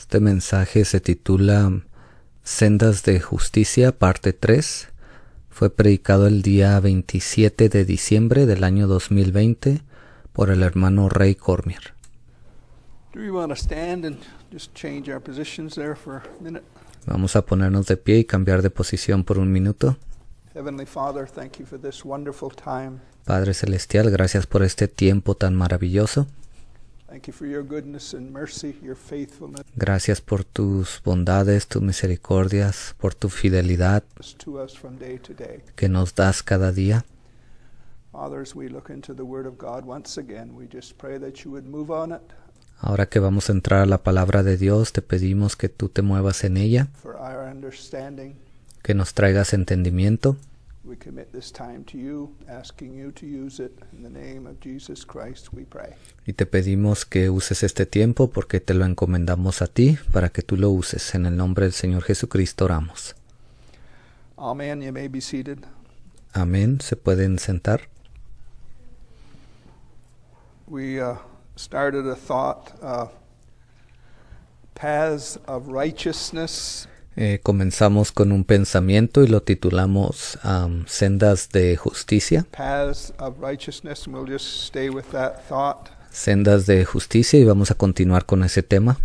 Este mensaje se titula Sendas de Justicia, parte 3. Fue predicado el día 27 de diciembre del año 2020 por el hermano Rey Cormier. Vamos a ponernos de pie y cambiar de posición por un minuto. Padre Celestial, gracias por este tiempo tan maravilloso. Gracias por tus bondades, tus misericordias, por tu fidelidad que nos das cada día. Ahora que vamos a entrar a la palabra de Dios, te pedimos que tú te muevas en ella, que nos traigas entendimiento We commit this time to you, asking you to use it. In the name of Jesus Christ we pray. Y te pedimos que uses este tiempo porque te lo encomendamos a ti para que tú lo uses. En el nombre del Señor Jesucristo oramos. Amen. You may be seated. Amén. Se pueden sentar. We uh, started a thought, uh, paths of righteousness eh, comenzamos con un pensamiento y lo titulamos um, Sendas de Justicia. Sendas de Justicia y vamos a continuar con ese tema.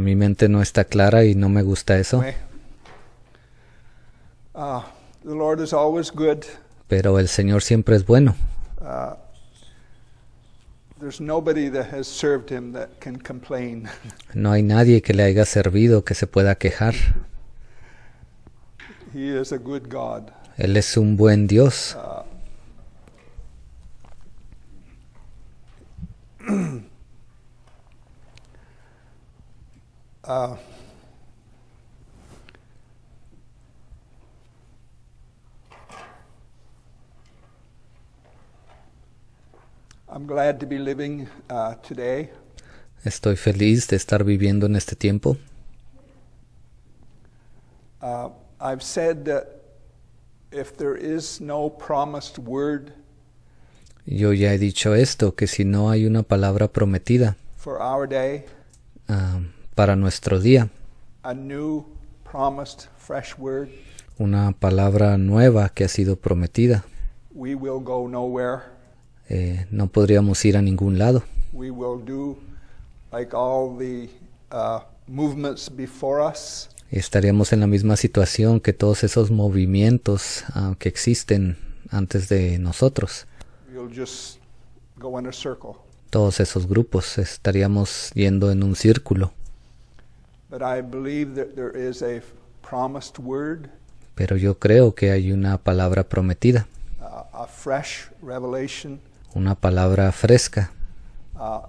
mi mente no está clara y no me gusta eso. Uh, Pero el Señor siempre es bueno. Uh, no hay nadie que le haya servido que se pueda quejar. Él es un buen Dios. Uh, uh, Uh, Estoy feliz de estar viviendo en este tiempo. Yo ya he dicho esto, que si no hay una palabra prometida ah, para nuestro día, una palabra nueva que ha sido prometida, eh, no podríamos ir a ningún lado. Uh, estaríamos en la misma situación que todos esos movimientos ah, que existen antes de nosotros. Todos esos grupos estaríamos yendo en un círculo. Pero yo creo que hay una palabra prometida. Uh, una palabra fresca. Uh,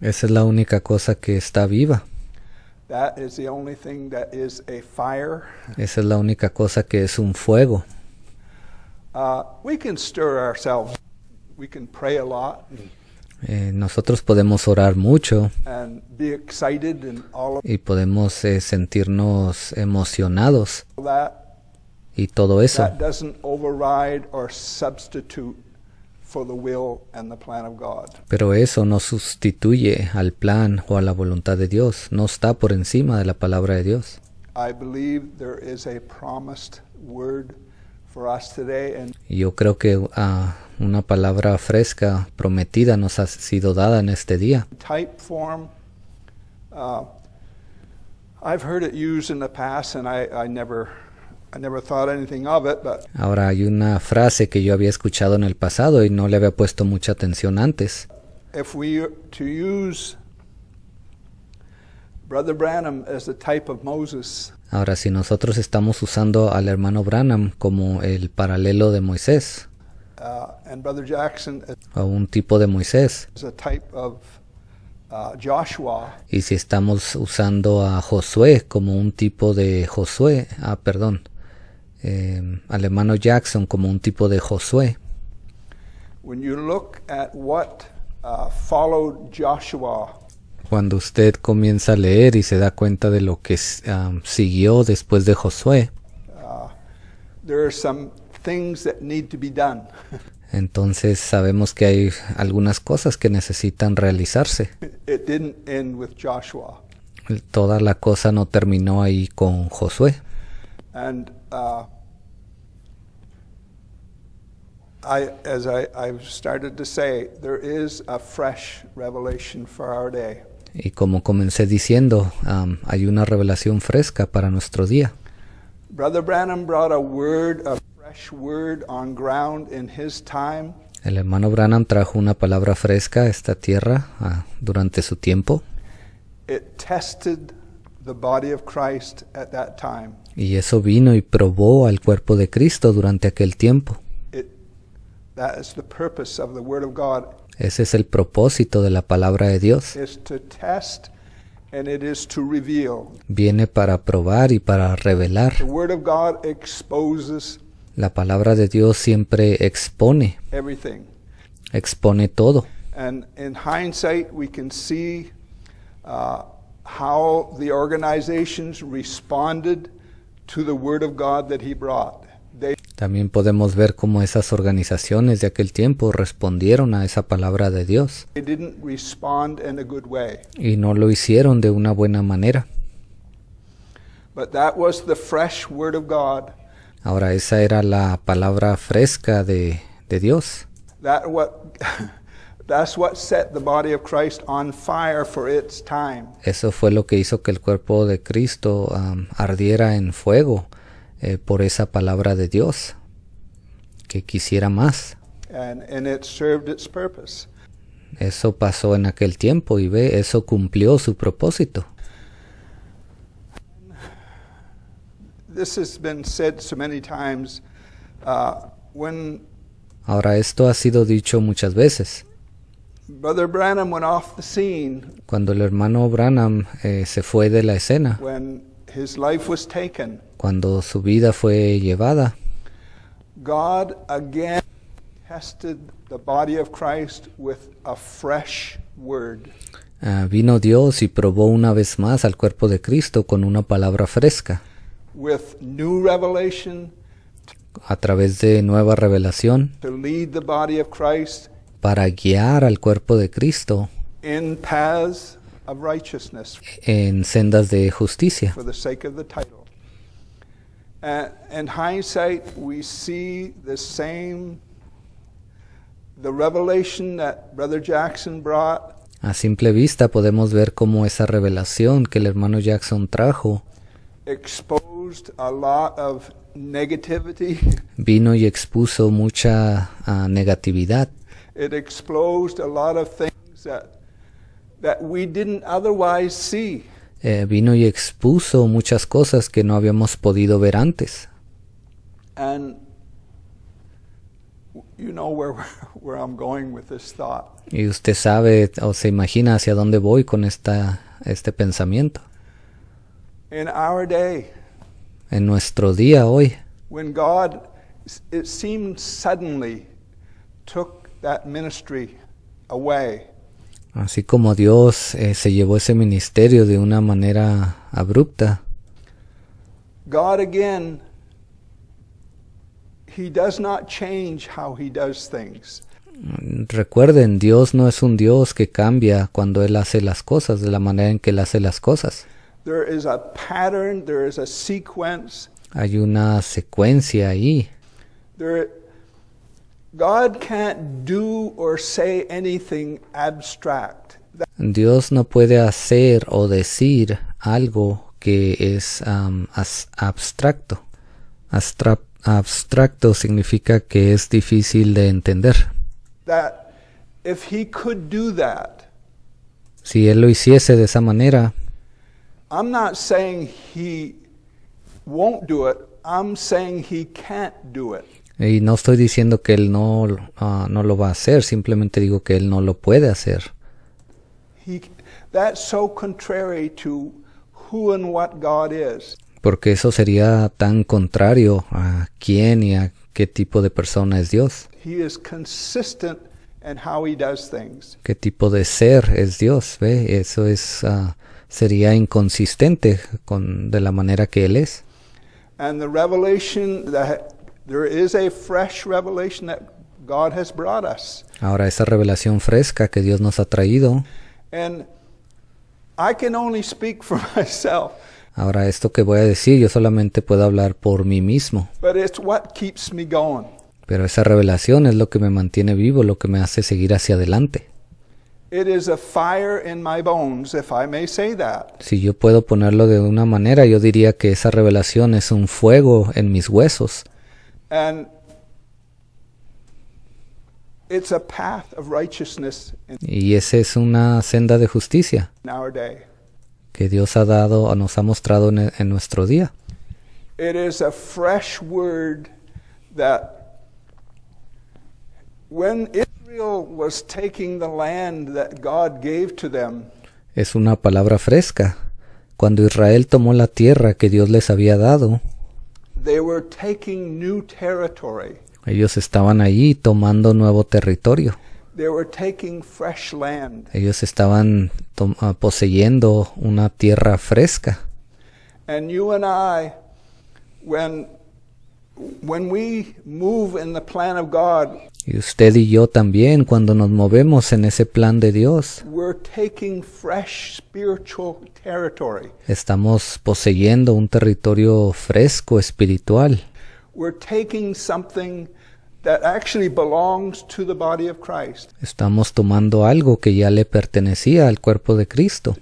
Esa es la única cosa que está viva. Esa es la única cosa que es un fuego. nosotros podemos orar mucho y podemos eh, sentirnos emocionados y todo eso. Pero eso no sustituye al plan o a la voluntad de Dios, no está por encima de la palabra de Dios. Yo creo que ah, una palabra fresca prometida nos ha sido dada en este día. Uh, I've heard it used in the past and I, I never Ahora hay una frase que yo había escuchado en el pasado y no le había puesto mucha atención antes. Ahora, si nosotros estamos usando al hermano Branham como el paralelo de Moisés, uh, o un tipo de Moisés, uh, y si estamos usando a Josué como un tipo de Josué, ah, perdón, Em, alemano Jackson como un tipo de Josué. Uh, Cuando usted comienza a leer y se da cuenta de lo que um, siguió después de Josué, entonces sabemos que hay algunas cosas que necesitan realizarse. Toda la cosa no terminó ahí con Josué. Uh, I, as I, I've started to say, there is a fresh revelation for our day. Y como comencé diciendo, um, hay una revelación fresca para nuestro día. Brother Branham brought a word, a fresh word on ground in his time. El hermano Branham trajo una palabra fresca a esta tierra ah, durante su tiempo. It tested the body of Christ at that time. Y eso vino y probó al cuerpo de Cristo durante aquel tiempo. Ese es el propósito de la palabra de Dios. Viene para probar y para revelar. La palabra de Dios siempre expone. Expone todo. hindsight, también podemos ver cómo esas organizaciones de aquel tiempo respondieron a esa palabra de Dios. Y no lo hicieron de una buena manera. Ahora esa era la palabra fresca de, de Dios. Eso fue lo que hizo que el cuerpo de Cristo um, ardiera en fuego eh, por esa palabra de Dios, que quisiera más. And, it served its Eso pasó en aquel tiempo y ve, eso cumplió su propósito. Uh, Ahora esto ha sido dicho muchas veces. Brother Branham went off the scene cuando el hermano Branham eh, se fue de la escena, when his life was taken. cuando su vida fue llevada, God again tested the body of Christ with a fresh word. Ah, vino Dios y probó una vez más al cuerpo de Cristo con una palabra fresca, with new revelation a través de nueva revelación, to lead the body of Christ para guiar al cuerpo de Cristo en sendas de justicia. A simple vista podemos ver cómo esa revelación que el hermano Jackson trajo vino y expuso mucha ah, negatividad. It exposed a lot of things that, that we didn't otherwise see. Eh, vino y expuso muchas cosas que no habíamos podido ver antes. And you know where, where I'm going with this thought. Y usted sabe o se imagina hacia dónde voy con esta, este pensamiento. In our day, en nuestro día hoy, when God, it seemed suddenly, took Así como Dios eh, se llevó ese ministerio de una manera abrupta. God again he does not change how he does things. Recuerden, Dios no es un Dios que cambia cuando él hace las cosas, de la manera en que él hace las cosas. There is a pattern, there is a sequence. Hay una secuencia ahí. Dios no puede hacer o decir algo que es um, abstracto. abstracto significa que es difícil de entender. si él lo hiciese de esa manera, I'm not saying he won't do it. I'm saying he can't do it. Y no estoy diciendo que él no, ah, no lo va a hacer, simplemente digo que él no lo puede hacer. Porque eso sería tan contrario a quién y a qué tipo de persona es Dios. ¿Qué tipo de ser es Dios? ¿Ve? Eso es ah, sería inconsistente con de la manera que él es. Ahora esa revelación fresca que Dios nos ha traído. I can only speak for myself. Ahora esto que voy a decir, yo solamente puedo hablar por mí mismo. Pero esa revelación es lo que me mantiene vivo, lo que me hace seguir hacia adelante. Si yo puedo ponerlo de una manera, yo diría que esa revelación es un fuego en mis huesos y esa es una senda de justicia que Dios ha dado, nos ha mostrado en, nuestro día. es una palabra fresca. Cuando Israel tomó la tierra que Dios les había dado, ellos estaban allí tomando nuevo territorio. Ellos estaban ah, poseyendo una tierra fresca. Y usted y yo también, cuando nos movemos en ese plan de Dios, estamos poseyendo un territorio fresco espiritual. Estamos tomando algo que ya le pertenecía al cuerpo de Cristo.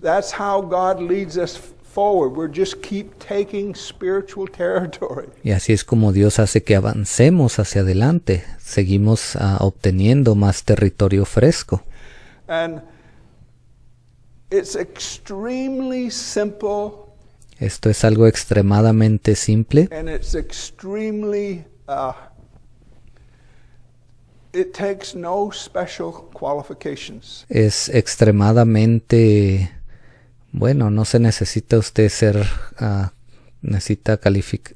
that's how God leads us Y así es como Dios hace que avancemos hacia adelante, seguimos ah, obteniendo más territorio fresco. Esto es algo extremadamente simple. Ah, es extremadamente bueno, no se necesita usted ser, ah, necesita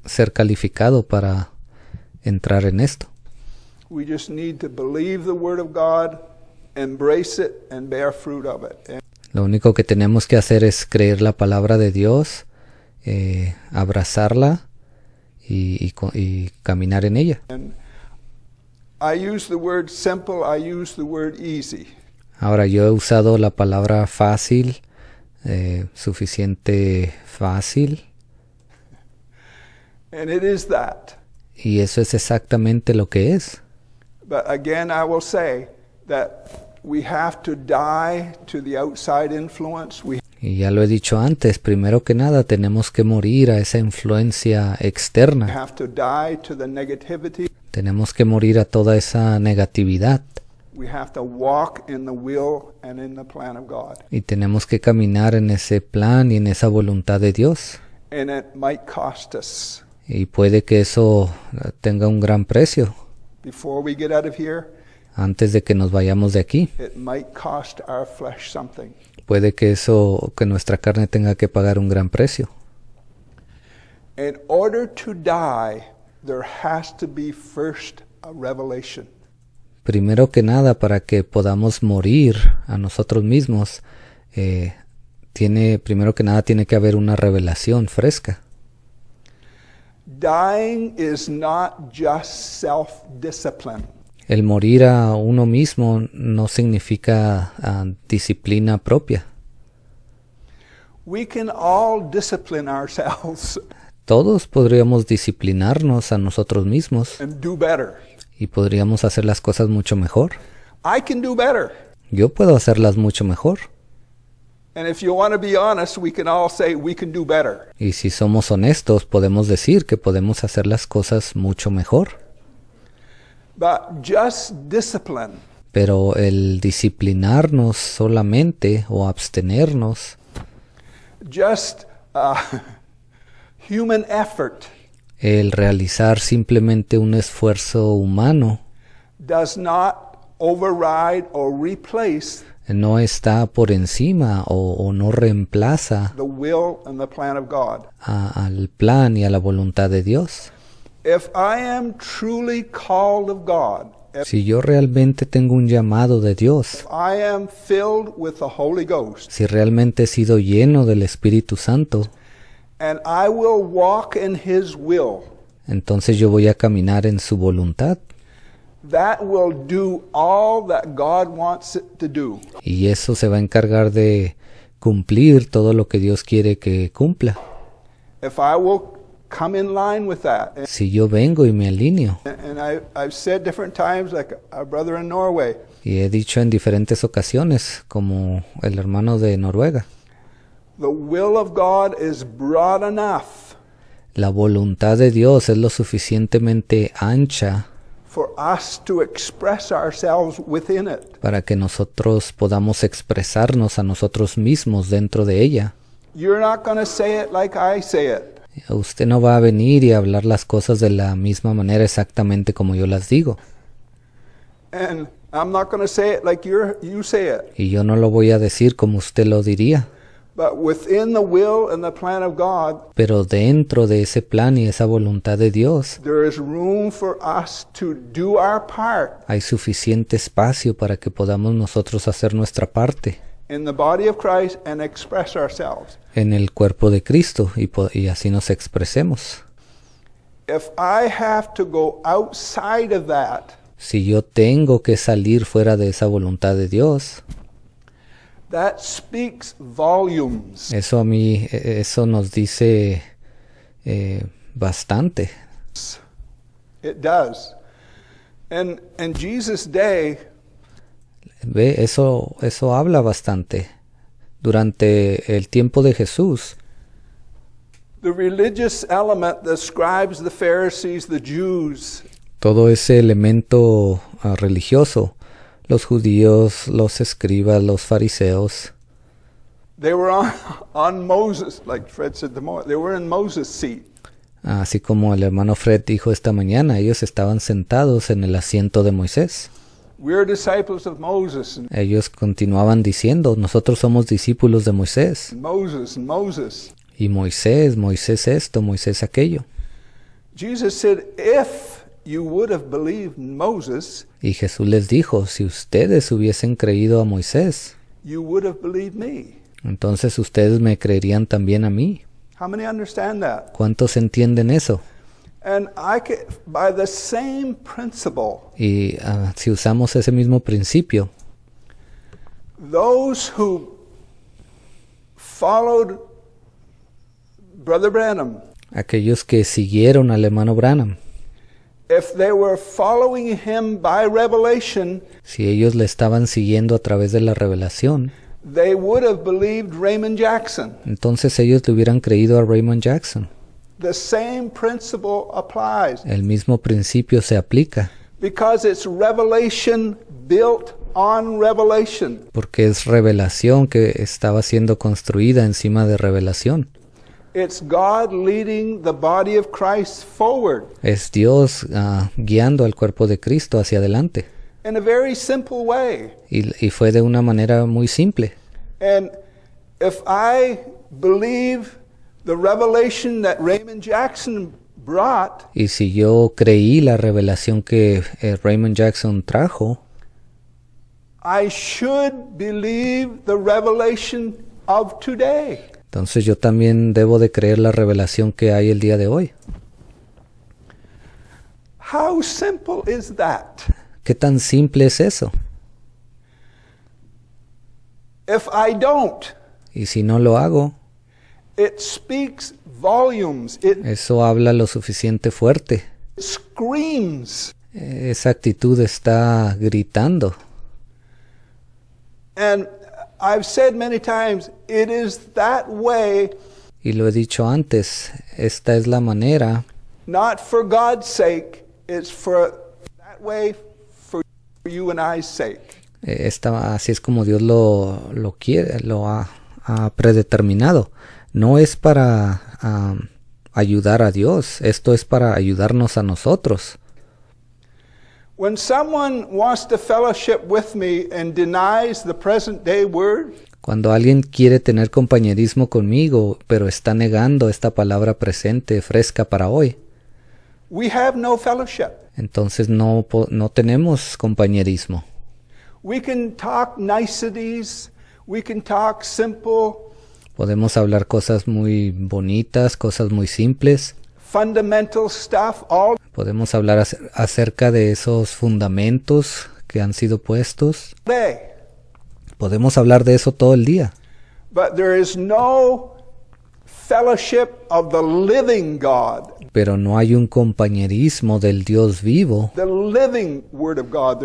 ser calificado para entrar en esto. Lo único que tenemos que hacer es creer la palabra de Dios, eh, abrazarla y, caminar en ella. Ahora yo he usado la palabra fácil, eh, suficiente fácil. Y eso es exactamente lo que es. y ya lo he dicho antes, primero que nada tenemos que morir a esa influencia externa. Tenemos que morir a toda esa negatividad. Y tenemos que caminar en ese plan y en esa voluntad de Dios. Y puede que eso tenga un gran precio. Antes de que nos vayamos de aquí. Puede que eso, que nuestra carne tenga que pagar un gran precio. In order to die, there has to be first primero que nada para que podamos morir a nosotros mismos, eh, tiene, primero que nada tiene que haber una revelación fresca. El morir a uno mismo no significa ah, disciplina propia. Todos podríamos disciplinarnos a nosotros mismos. And do better y podríamos hacer las cosas mucho mejor. Yo puedo hacerlas mucho mejor. Y si somos honestos, podemos decir que podemos hacer las cosas mucho mejor. Pero el disciplinarnos solamente o abstenernos. Just uh, human effort el realizar simplemente un esfuerzo humano no está por encima o, no reemplaza al plan y a la voluntad de Dios. si yo realmente tengo un llamado de Dios, si realmente he sido lleno del Espíritu Santo, entonces yo voy a caminar en su voluntad. Y eso se va a encargar de cumplir todo lo que Dios quiere que cumpla. Si yo vengo y me alineo. Y he dicho en diferentes ocasiones, como el hermano de Noruega. La voluntad de Dios es lo suficientemente ancha para que nosotros podamos expresarnos a nosotros mismos dentro de ella. Usted no va a venir y hablar las cosas de la misma manera exactamente como yo las digo. Y yo no lo voy a decir como usted lo diría. Pero dentro de ese plan y esa voluntad de Dios, hay suficiente espacio para que podamos nosotros hacer nuestra parte en el cuerpo de Cristo y, y así nos expresemos. si yo tengo que salir fuera de esa voluntad de Dios, That speaks volumes. Eso a mí, e, e, eso nos dice eh, bastante. It does. And and Jesus' day, ve, eso, eso habla bastante. Durante el tiempo de Jesús, the religious element, the scribes, the Pharisees, the Jews, todo ese elemento uh, religioso los judíos, los escribas, los fariseos. Así como el hermano Fred dijo esta mañana, ellos estaban sentados en el asiento de Moisés. Ellos continuaban diciendo, nosotros somos discípulos de Moisés. Y Moisés, Moisés esto, Moisés aquello. Jesús dijo, if y Jesús les dijo, si ustedes hubiesen creído a Moisés, entonces ustedes me creerían también a mí. ¿Cuántos entienden eso? y ah, si usamos ese mismo principio, aquellos que siguieron al hermano Branham, si ellos le estaban siguiendo a través de la revelación, entonces ellos le hubieran creído a Raymond Jackson. El mismo principio se aplica. built on revelation. Porque es revelación que estaba siendo construida encima de revelación. Es Dios uh, guiando al cuerpo de Cristo hacia adelante. Y, y, fue de una manera muy simple. And if I believe the revelation that Raymond Jackson brought, y si yo creí la revelación que eh, Raymond Jackson trajo, I should believe the revelation of today. Entonces yo también debo de creer la revelación que hay el día de hoy. ¿Qué tan simple es eso? y si no lo hago, eso habla lo suficiente fuerte. Screams. E-, esa actitud está gritando. Y lo he dicho antes, esta es la manera. Not for God's sake, it's for that way for you and I's sake. Eh, esta, así es como Dios lo, lo quiere, lo ha, predeterminado. No es para ayudar a Dios, esto es para ayudarnos a nosotros cuando alguien quiere tener compañerismo conmigo, pero está negando esta palabra presente, fresca para hoy, we entonces no, no tenemos compañerismo. Podemos hablar cosas muy bonitas, cosas muy simples fundamental stuff, Podemos hablar acerca de esos fundamentos que han sido puestos. Podemos hablar de eso todo el día. Pero no hay un compañerismo del Dios vivo,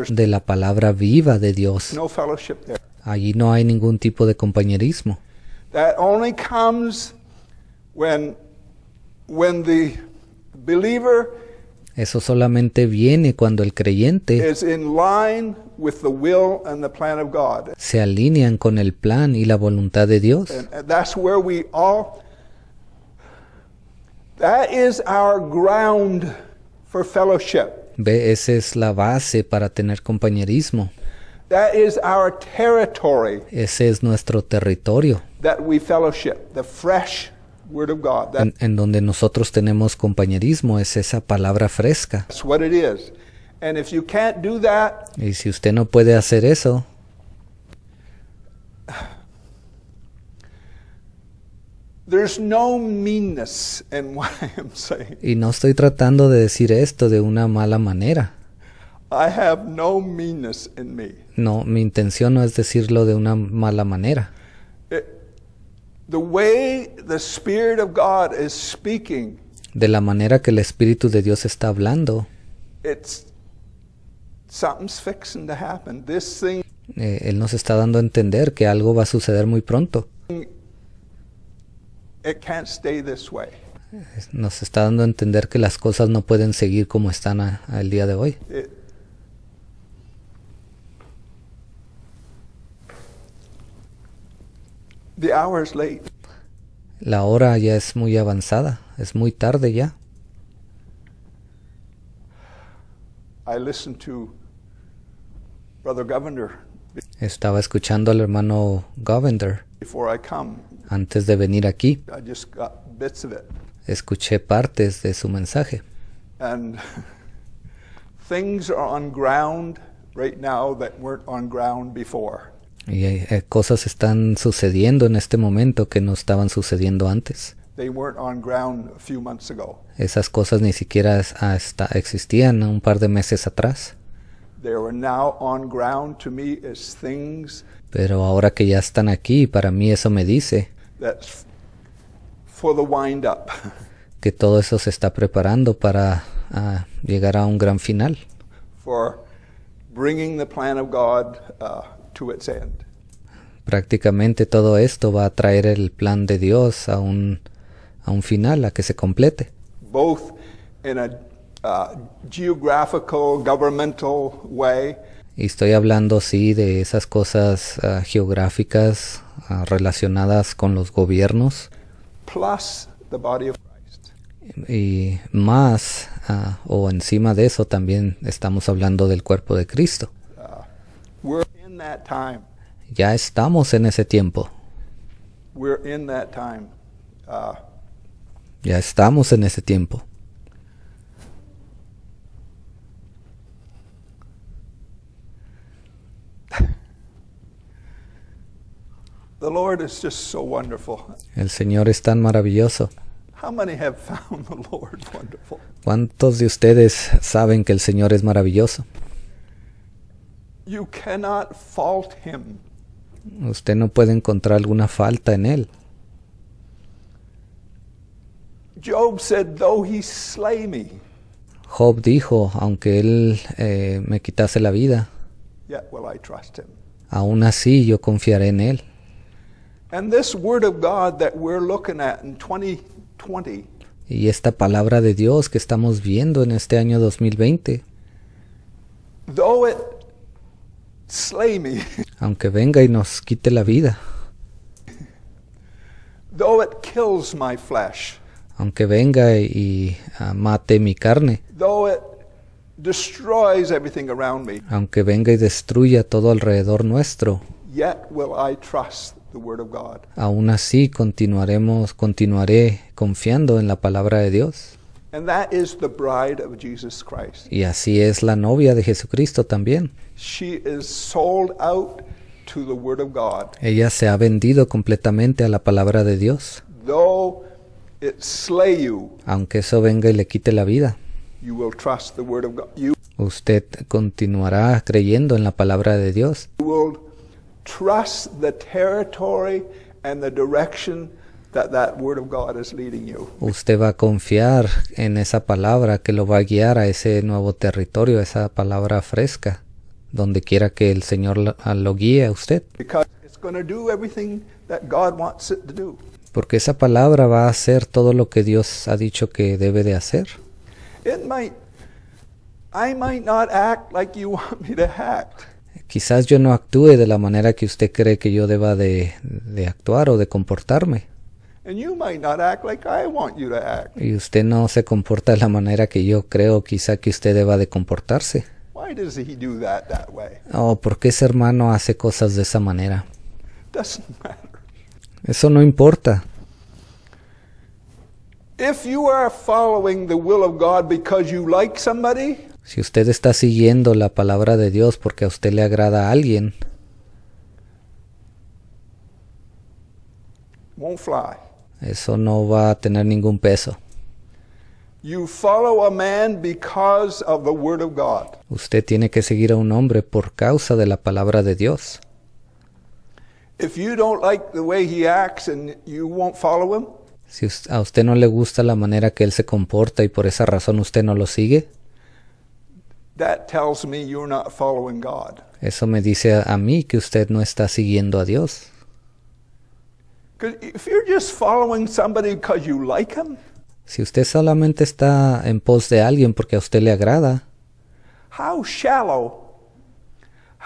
de la palabra viva de Dios. Allí no hay ningún tipo de compañerismo. That only comes when when the believer eso solamente viene cuando el creyente is in line with the will and the plan of God. se alinean con el plan y la voluntad de Dios. And that's where we all that is our ground for fellowship. Ve, esa es la base para tener compañerismo. That is our territory. Ese es nuestro territorio. That we fellowship, the fresh en, donde nosotros tenemos compañerismo, es esa palabra fresca. y si usted no puede hacer eso, Y no estoy tratando de decir esto de una mala manera. No, mi intención no es decirlo de una mala manera de la manera que el Espíritu de Dios está hablando, eh, Él nos está dando a entender que algo va a suceder muy pronto. Nos está dando a entender que las cosas no pueden seguir como están al día de hoy. The hour is late. La hora ya es muy avanzada, es muy tarde ya. I listened to Brother Govender Estaba escuchando al hermano Govender before I come. antes de venir aquí. I just got bits of it. Escuché partes de su mensaje. And things are on ground right now that weren't on ground before. Y eh, cosas están sucediendo en este momento que no estaban sucediendo antes. Esas cosas ni siquiera ah, existían un par de meses atrás. Pero ahora que ya están aquí, para mí eso me dice que todo eso se está preparando para ah, llegar a un gran final. plan uh, Prácticamente todo esto va a traer el plan de Dios a un, a un final, a que se complete. Both in a, uh, geographical, governmental way. Y estoy hablando, sí, de esas cosas uh, geográficas uh, relacionadas con los gobiernos. Plus the body of y más o encima de eso también estamos hablando del cuerpo de Cristo. Ya estamos en ese tiempo. Ya estamos en ese tiempo. El Señor es tan maravilloso. ¿Cuántos de ustedes saben que el Señor es maravilloso? Usted no puede encontrar alguna falta en él. Job, dijo, aunque él eh, me quitase la vida, aún así yo confiaré en él. Y esta palabra de Dios que estamos viendo en este año 2020, though aunque venga y nos quite la vida. Aunque venga y ah, mate mi carne. Aunque venga y destruya todo alrededor nuestro. Aún así continuaremos, continuaré confiando en la palabra de Dios. And that is the bride of Jesus Christ. Y así es la novia de Jesucristo también. She is sold out to the word of God. Ella se ha vendido completamente a la palabra de Dios. slay you, Aunque eso venga y le quite la vida. You will trust the word of God. You usted continuará creyendo en la palabra de Dios. You will trust the territory and the direction Usted va a confiar en esa palabra que lo va a guiar a ese nuevo territorio, esa palabra fresca, donde quiera que el Señor lo, guíe a usted. Porque esa palabra va a hacer todo lo que Dios ha dicho que debe de hacer. Quizás yo no actúe de la manera que usted cree que yo deba de actuar o de comportarme. Y usted no se comporta de la manera que yo creo quizá que usted deba de comportarse. Oh, ¿por qué ese hermano hace cosas de esa manera? Eso no importa. si usted está siguiendo la palabra de Dios porque a usted le agrada a alguien, won't fly. Eso no va a tener ningún peso. Usted tiene que seguir a un hombre por causa de la palabra de Dios. Si a usted no le gusta la manera que él se comporta y por esa razón usted no lo sigue, Eso me dice a mí que usted no está siguiendo a Dios. Em, si usted solamente está en pos de alguien porque a usted le agrada, how shallow,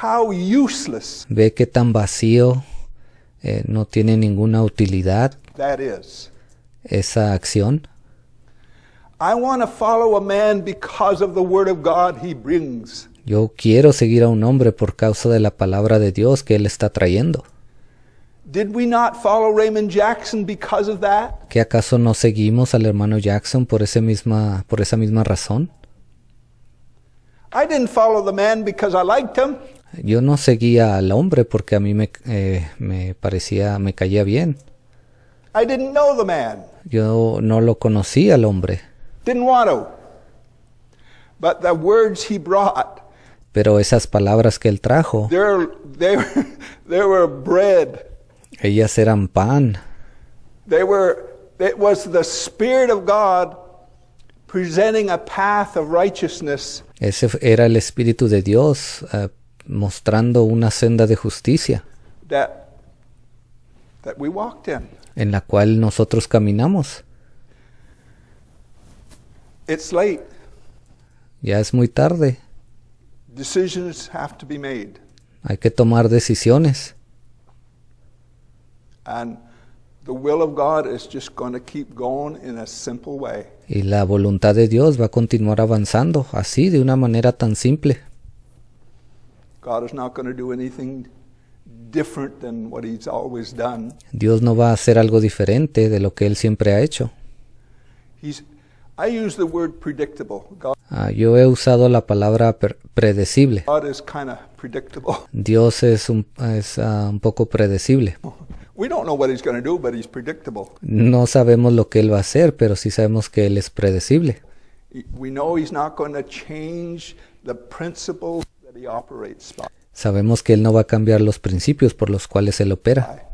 how useless ve que tan vacío, eh, no tiene ninguna utilidad esa acción. Yo quiero seguir a un hombre por causa de la palabra de Dios que él está trayendo. ¿Que acaso no seguimos al hermano Jackson por, misma, por esa misma razón? Yo no seguía al hombre porque a mí me, eh, me parecía, me caía bien. Yo no lo conocía al hombre. Pero esas palabras que él trajo. They were Ellas eran pan. Ese era el Espíritu de Dios eh, mostrando una senda de justicia. En la cual nosotros caminamos. Ya es muy tarde. Decisions have to be made. Hay que tomar decisiones. Y la voluntad de Dios va a continuar avanzando así, de una manera tan simple. Dios no va a hacer algo diferente de lo que él siempre ha hecho. Ah, yo he usado la palabra predecible. Dios es un, es, ah, un poco predecible. Oh, no sabemos lo que él va a hacer, pero sí sabemos que él es predecible. Sabemos que él no va a cambiar los principios por los cuales él opera.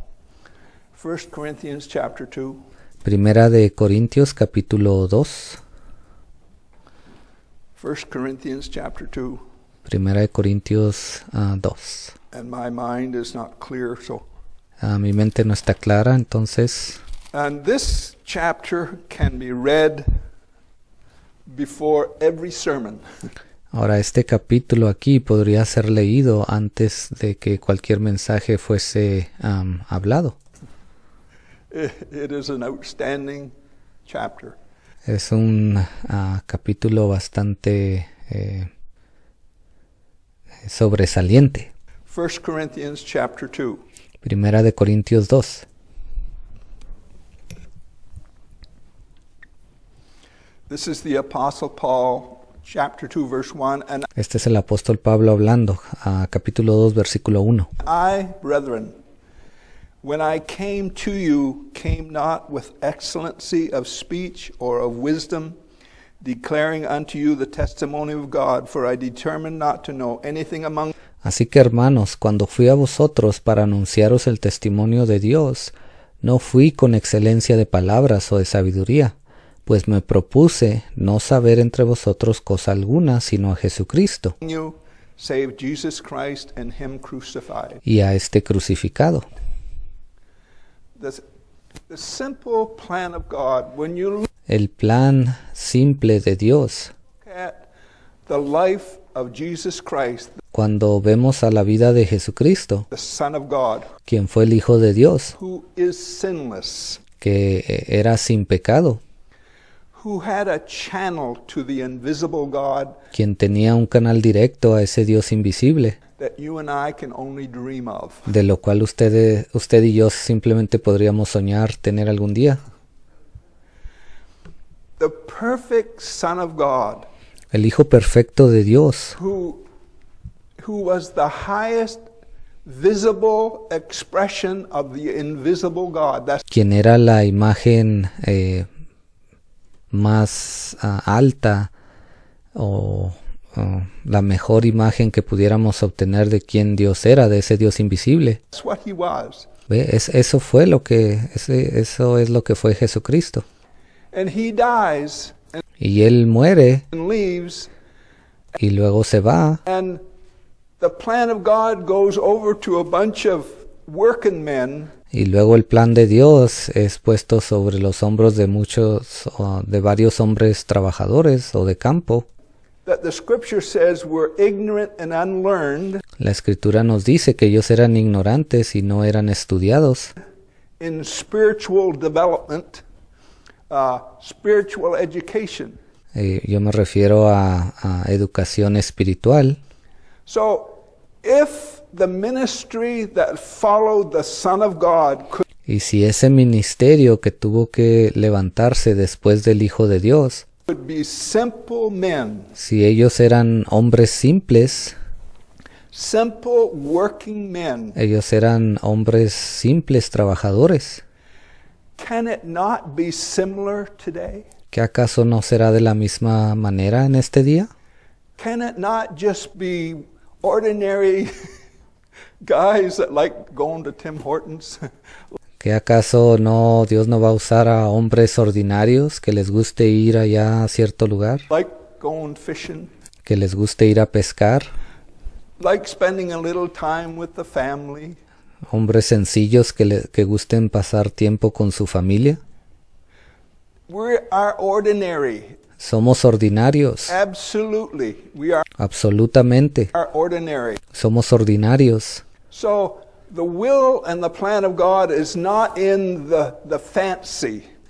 Primera de Corintios capítulo 2. Primera de Corintios uh, ah, 2. And my mind is not clear, so Ah, mi mente no está clara, entonces. Ahora, este capítulo aquí podría ser leído antes de que cualquier mensaje fuese hablado. outstanding chapter. Es un ah, capítulo bastante eh, sobresaliente. 1 Corinthians chapter 2. Primera de Corintios 2. This is the Apostle Paul, chapter 2, verse 1, and este es el apóstol Pablo hablando, a capítulo 2, versículo 1. I, brethren, when I came to you, came not with excellency of speech or of wisdom, declaring unto you the testimony of God, for I determined not to know anything among Así que hermanos, cuando fui a vosotros para anunciaros el testimonio de Dios, no fui con excelencia de palabras o de sabiduría, pues me propuse no saber entre vosotros cosa alguna sino a Jesucristo y a este crucificado. El plan simple de Dios cuando vemos a la vida de Jesucristo, quien fue el Hijo de Dios, que era sin pecado, quien tenía un canal directo a ese Dios invisible, de lo cual usted y yo simplemente podríamos soñar tener algún día. The perfect Son of God el Hijo perfecto de Dios, quien era la imagen eh, más ah, alta o la mejor imagen que pudiéramos obtener de quién Dios era, de ese Dios invisible. Es, eso fue lo que, eso es lo que fue Jesucristo. And he dies y él muere y luego se va. Y luego el plan de Dios es puesto sobre los hombros de muchos, de varios hombres trabajadores o de campo. La escritura nos dice que ellos eran ignorantes y no eran estudiados. spiritual development eh, yo me refiero a, educación espiritual. So, if the ministry that followed the Son of God y si ese ministerio que tuvo que levantarse después del Hijo de Dios, si ellos eran hombres simples, ellos eran hombres simples trabajadores. Can it not be similar today? ¿Que acaso no será de la misma manera en este día? Can it not just be ordinary guys that like going to Tim Hortons? ¿Que acaso no Dios no va a usar a hombres ordinarios que les guste ir allá a cierto lugar? Like going fishing. Que les guste ir a pescar. Like spending a little time with the family hombres sencillos que, le, que gusten pasar tiempo con su familia. Somos ordinarios. Absolutamente. Somos ordinarios.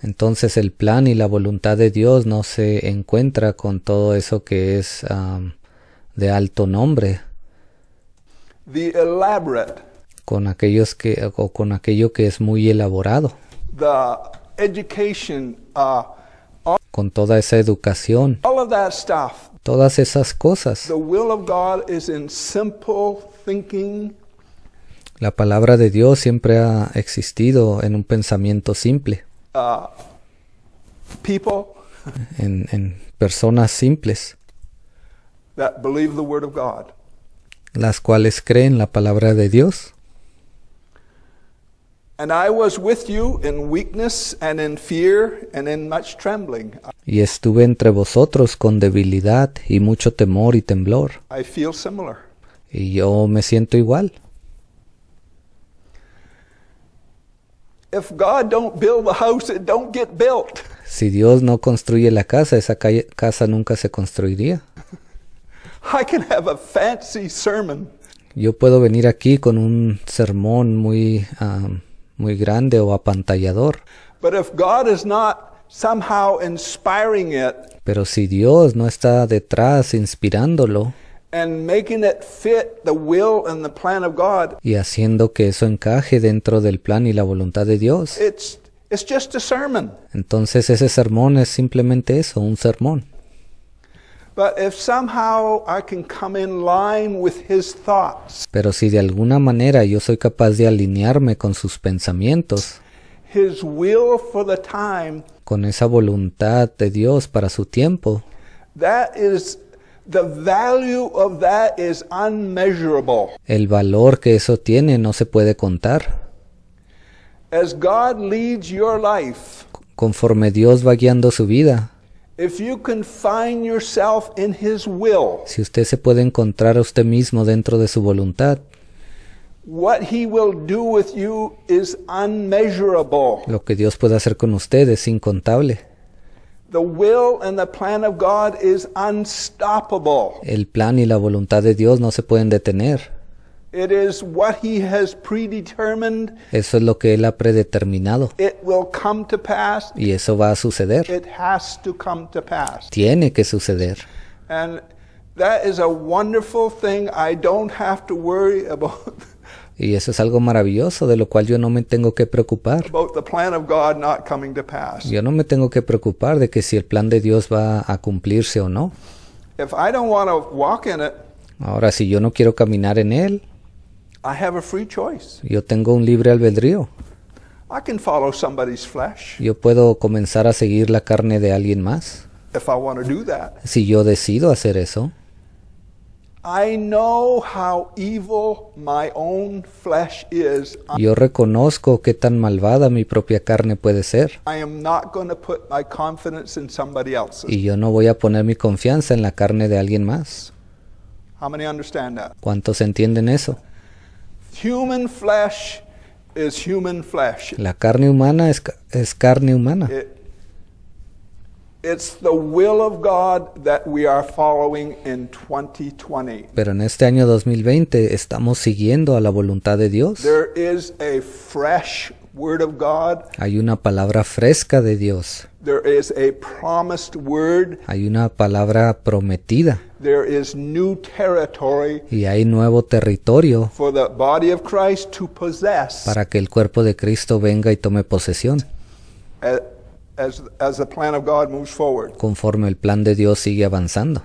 Entonces el plan y la voluntad de Dios no se encuentra con todo eso que es de alto nombre. The elaborate con aquellos que o con aquello que es muy elaborado. Uh, con toda esa educación. Todas esas cosas. La palabra de Dios siempre ha existido en un pensamiento simple. Uh, en, personas simples. Las cuales creen la palabra de Dios. Y estuve entre vosotros con debilidad y mucho temor y temblor. I feel similar. Y yo me siento igual. Si Dios no construye la casa, esa casa nunca se construiría. I can have a fancy sermon. Yo puedo venir aquí con un sermón muy ah, muy grande o apantallador. Pero si Dios no está detrás inspirándolo y haciendo que eso encaje dentro del plan y la voluntad de Dios, entonces ese sermón es simplemente eso, un sermón. Pero si de alguna manera yo soy capaz de alinearme con sus pensamientos, con esa voluntad de Dios para su tiempo, El valor que eso tiene no se puede contar. conforme Dios va guiando su vida, si usted se puede encontrar a usted mismo dentro de su voluntad, lo que Dios puede hacer con usted es incontable. El plan y la voluntad de Dios no se pueden detener. Eso es lo que él ha predeterminado. Y eso va a suceder. Tiene que suceder. Y eso es algo maravilloso de lo cual yo no me tengo que preocupar. Yo no me tengo que preocupar de que si el plan de Dios va a cumplirse o no. Ahora, si yo no quiero caminar en él, yo tengo un libre albedrío. Yo puedo comenzar a seguir la carne de alguien más. Si yo decido hacer eso. Yo reconozco qué tan malvada mi propia carne puede ser. Y yo no voy a poner mi confianza en la carne de alguien más. How many ¿Cuántos entienden eso? La carne humana es, carne humana. Pero en este año 2020 estamos siguiendo a la voluntad de Dios. Hay una palabra fresca de Dios. There is a promised word. Hay una palabra prometida. There is new territory y hay nuevo territorio for the body of Christ to possess. para que el cuerpo de Cristo venga y tome posesión. As, as the plan of God moves forward. Conforme el plan de Dios sigue avanzando.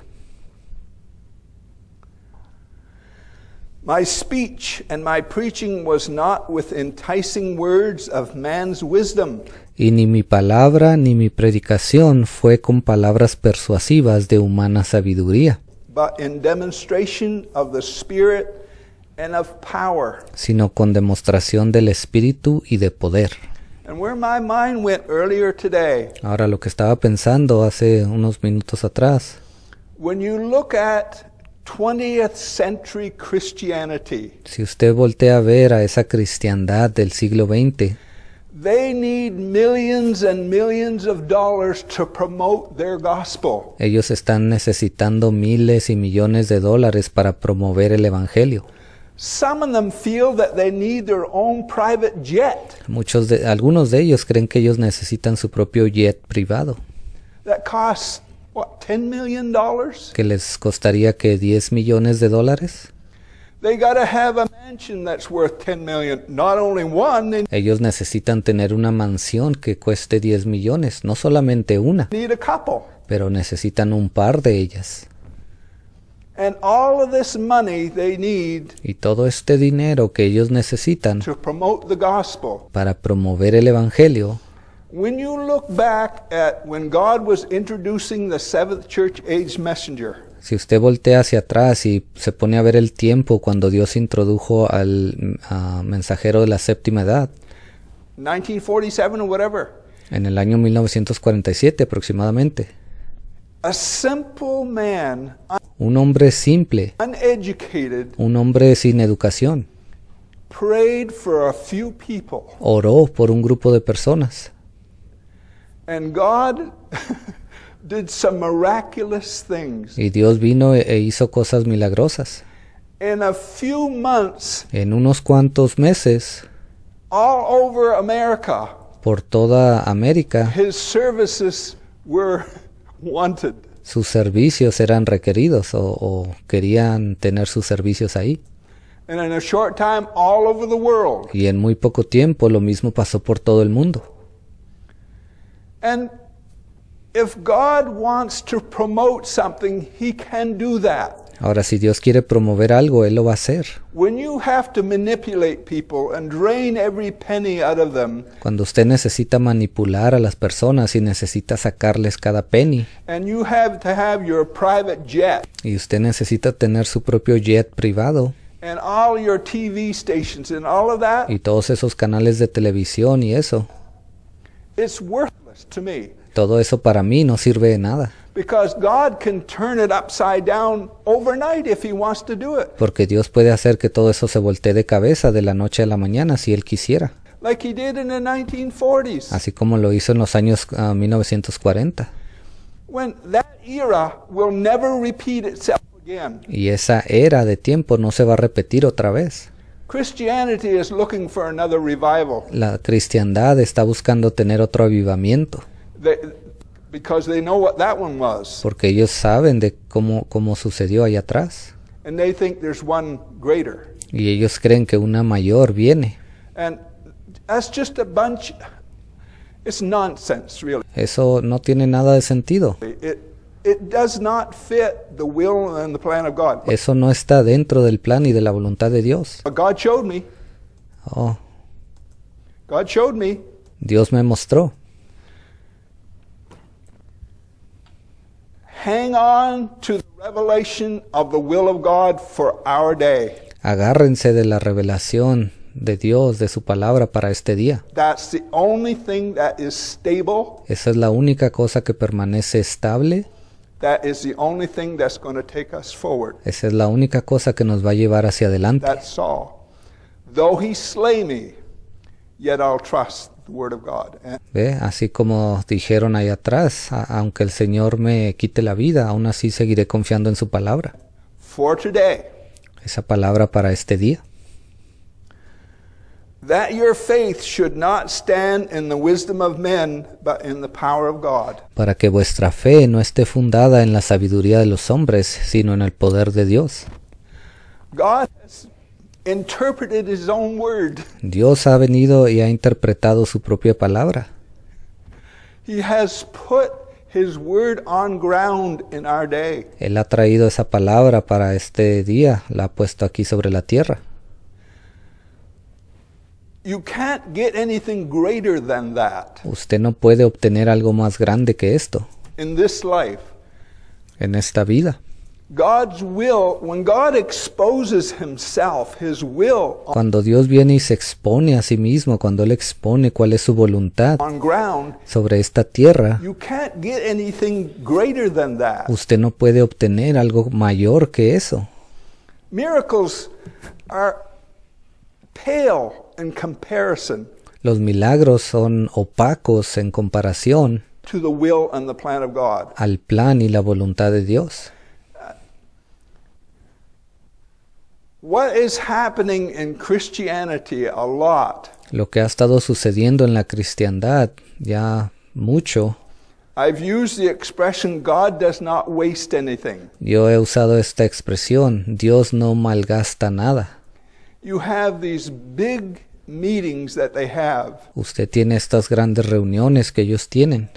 My speech and my preaching was not with enticing words of man's wisdom. y ni mi palabra ni mi predicación fue con palabras persuasivas de humana sabiduría, sino con demostración del Espíritu y de poder. Ahora lo que estaba pensando hace unos minutos atrás, si usted voltea a ver a esa cristiandad del siglo XX, ellos están necesitando miles y millones de dólares para promover el evangelio. Muchos de, algunos de ellos creen que ellos necesitan su propio jet privado. That $10 Que les costaría que 10 millones de dólares. Ellos necesitan tener una mansión que cueste 10 millones, no solamente una. Pero necesitan un par de ellas. y todo este dinero que ellos necesitan para promover el Evangelio When you look back at when God was introducing the seventh church age messenger, si usted voltea hacia atrás y se pone a ver el tiempo cuando Dios introdujo al mensajero de la séptima edad, en el año 1947 aproximadamente, un hombre simple, un hombre sin educación, oró por un grupo de personas. And God Y Dios vino e, e hizo cosas milagrosas. en unos cuantos meses, por toda América, Sus servicios eran requeridos o, querían tener sus servicios ahí. Y en muy poco tiempo lo mismo pasó por todo el mundo. And If God wants to promote something, he can do that. Ahora, si Dios quiere promover algo, Él lo va a hacer. Cuando usted necesita manipular a las personas y necesita sacarles cada penny, y usted necesita tener su propio jet privado, y todos esos canales de televisión y eso, todo eso para mí no sirve de nada. Porque Dios puede hacer que todo eso se voltee de cabeza de la noche a la mañana si él quisiera. Así como lo hizo en los años 1940. Ah, y esa era de tiempo no se va a repetir otra vez. La cristiandad está buscando tener otro avivamiento. Porque ellos saben de cómo, cómo sucedió allá atrás. Y ellos creen que una mayor viene. Eso no tiene nada de sentido. Eso no está dentro del plan y de la voluntad de Dios. Oh. Dios me mostró. Hang on to the revelation of the will of God for our day. Agárrense de la revelación de Dios, de su palabra para este día. That's the only thing that is stable. Esa es la única cosa que permanece estable. That is the only thing that's going to take us forward. Esa es la única cosa que nos va a llevar hacia adelante. That's all. Though he slay me, yet I'll trust ¿Ve? Así como dijeron ahí atrás, aunque el Señor me quite la vida, aún así seguiré confiando en su palabra. For today, Esa palabra para este día. That your faith should not stand in the wisdom of men, but in the power of God. Para que vuestra fe no esté fundada en la sabiduría de los hombres, sino en el poder de Dios. Dios ha venido y ha interpretado su propia palabra. Él ha traído esa palabra para este día, la ha puesto aquí sobre la tierra. Usted no puede obtener algo más grande que esto. En esta vida. Cuando Dios viene y se expone a sí mismo, cuando Él expone cuál es su voluntad sobre esta tierra, usted no puede obtener algo mayor que eso. Los milagros son opacos en comparación al plan y la voluntad de Dios. Lo que ha estado sucediendo en la cristiandad ya mucho. Yo he usado esta expresión, Dios no malgasta nada. Usted tiene estas grandes reuniones que ellos tienen.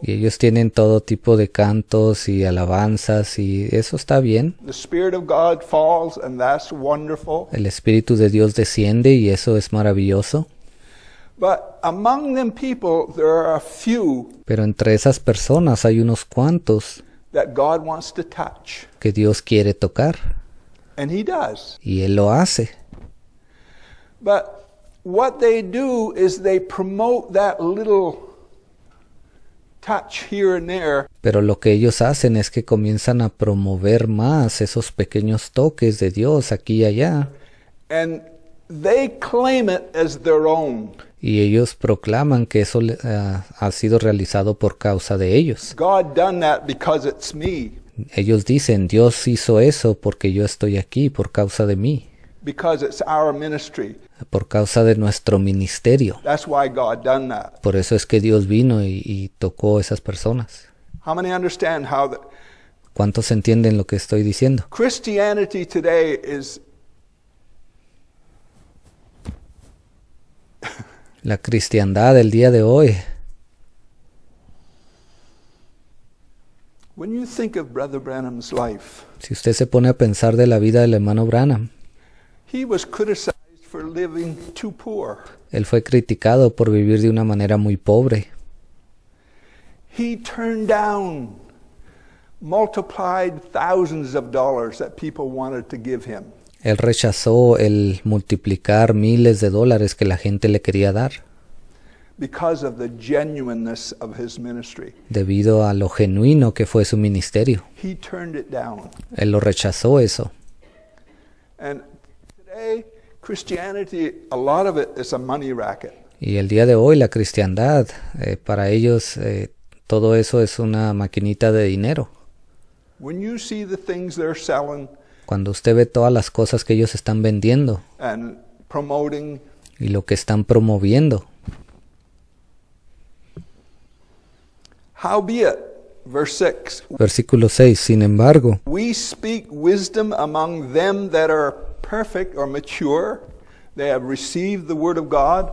Y ellos tienen todo tipo de cantos y alabanzas y eso está bien. The Spirit of God falls and that's wonderful. El espíritu de Dios desciende y eso es maravilloso. Pero entre esas personas hay unos cuantos que Dios quiere tocar. Y él lo hace what they do is they promote that little touch here and there. Pero lo que ellos hacen es que comienzan a promover más esos pequeños toques de Dios aquí y allá. And they claim it as their own. Y ellos proclaman que eso eh, ha sido realizado por causa de ellos. God done that because it's me. Ellos dicen, Dios hizo eso porque yo estoy aquí por causa de mí. Por causa de nuestro ministerio. Por eso es que Dios vino y, y tocó esas personas. ¿Cuántos entienden lo que estoy diciendo? la cristiandad del día de hoy. si usted se pone a pensar de la vida del hermano Branham, él fue criticado por vivir de una manera muy pobre. Él rechazó el multiplicar miles de dólares que la gente le quería dar. Debido a lo genuino que fue su ministerio. Él lo rechazó eso. Y el día de hoy la cristiandad, eh, para ellos eh, todo eso es una maquinita de dinero. Cuando usted ve todas las cosas que ellos están vendiendo y lo que están promoviendo. Versículo 6. Sin embargo, perfect or mature. They have received the word of God.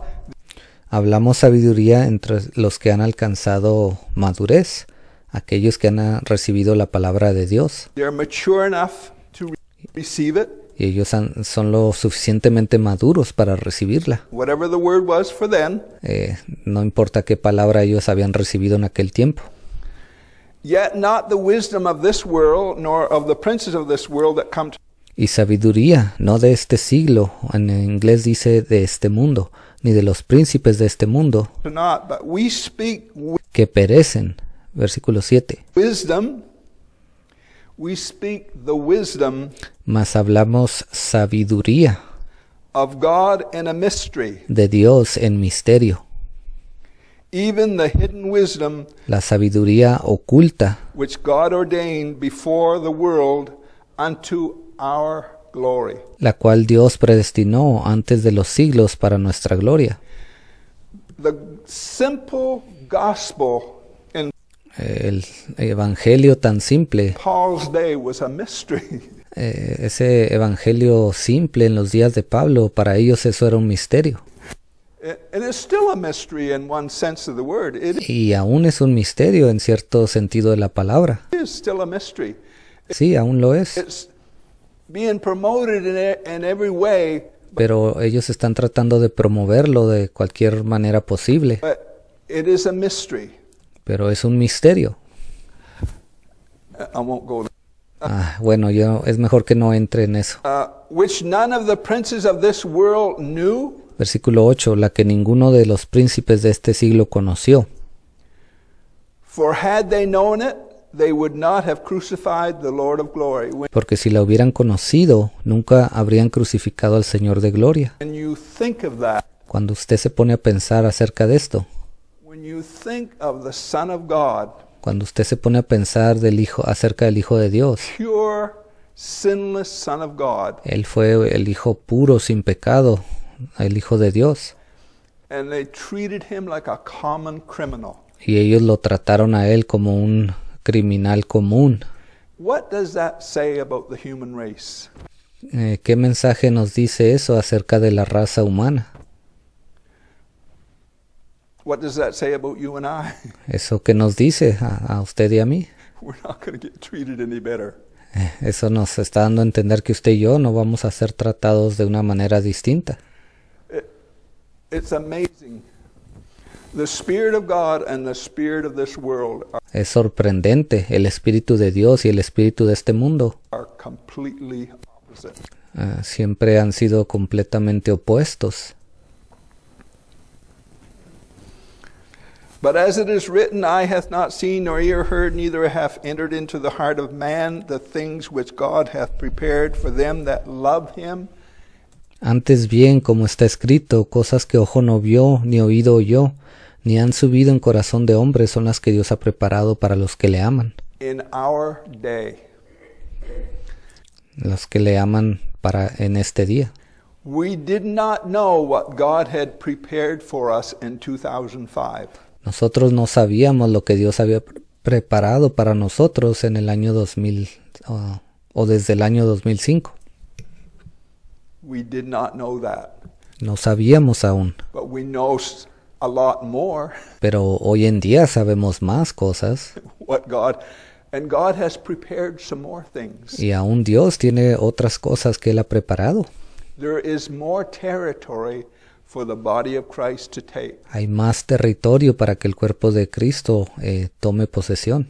Hablamos sabiduría entre los que han alcanzado madurez, aquellos que han recibido la palabra de Dios. are mature enough to receive it. Y ellos han, son lo suficientemente maduros para recibirla. Whatever the word was for them, eh, no importa qué palabra ellos habían recibido en aquel tiempo. Yet not the wisdom of this world, nor of the princes of this world that come to y sabiduría, no de este siglo, en inglés dice de este mundo, ni de los príncipes de este mundo, que perecen. Versículo 7. Mas hablamos sabiduría de Dios en misterio. la sabiduría oculta which God ordained before the world unto la cual Dios predestinó antes de los siglos para nuestra gloria. El evangelio tan simple. Eh, ese evangelio simple en los días de Pablo, para ellos eso era un misterio. Y aún es un misterio en cierto sentido de la palabra. Sí, aún lo es. E-, Pero ellos están tratando de promoverlo de cualquier manera posible. Pero es un misterio. Ah, bueno, yo, es mejor que no entre en eso. Versículo 8, la que ninguno de los príncipes de este siglo conoció. For had they known porque si la hubieran conocido, nunca habrían crucificado al Señor de Gloria. Cuando usted se pone a pensar acerca de esto, cuando usted se pone a pensar del hijo, acerca del Hijo de Dios, Él fue el Hijo puro, sin pecado, el Hijo de Dios. Y ellos lo trataron a Él como un criminal común. Eh, ¿Qué mensaje nos dice eso acerca de la raza humana? ¿Eso qué nos dice a, usted y a mí? Eh, eso nos está dando a entender que usted y yo no vamos a ser tratados de una manera distinta. It's amazing Es sorprendente, el Espíritu de Dios y el Espíritu de este mundo uh, siempre han sido completamente opuestos. But as it is written, eye hath not seen, nor ear heard, neither hath entered into the heart of man the things which God hath prepared for them that love him. Antes bien, como está escrito, cosas que ojo no vio, ni oído oyó, ni han subido en corazón de hombre son las que Dios ha preparado para los que le aman. Los que le aman para en este día. Nosotros no sabíamos lo que Dios había preparado para nosotros en el año 2000 o desde el año 2005. No sabíamos aún. Pero hoy en día sabemos más cosas. Y aún Dios tiene otras cosas que él ha preparado. Hay más territorio para que el cuerpo de Cristo eh, tome posesión.